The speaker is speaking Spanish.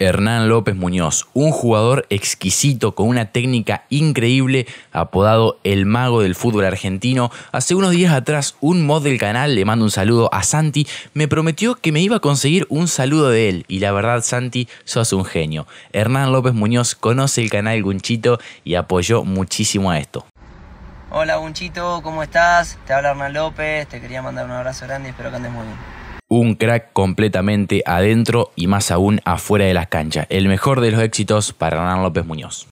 Hernán López Muñoz, un jugador exquisito con una técnica increíble, apodado el mago del fútbol argentino. Hace unos días atrás, un mod del canal, le mando un saludo a Santi, me prometió que me iba a conseguir un saludo de él. Y la verdad, Santi, sos un genio. Hernán López Muñoz conoce el canal Gunchito y apoyó muchísimo a esto. Hola Gunchito, ¿cómo estás? Te habla Hernán López, te quería mandar un abrazo grande y espero que andes muy bien un crack completamente adentro y más aún afuera de las canchas. El mejor de los éxitos para Hernán López Muñoz.